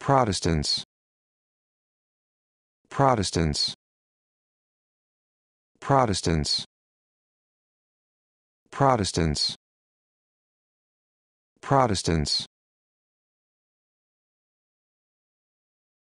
Protestants Protestants Protestants Protestants Protestants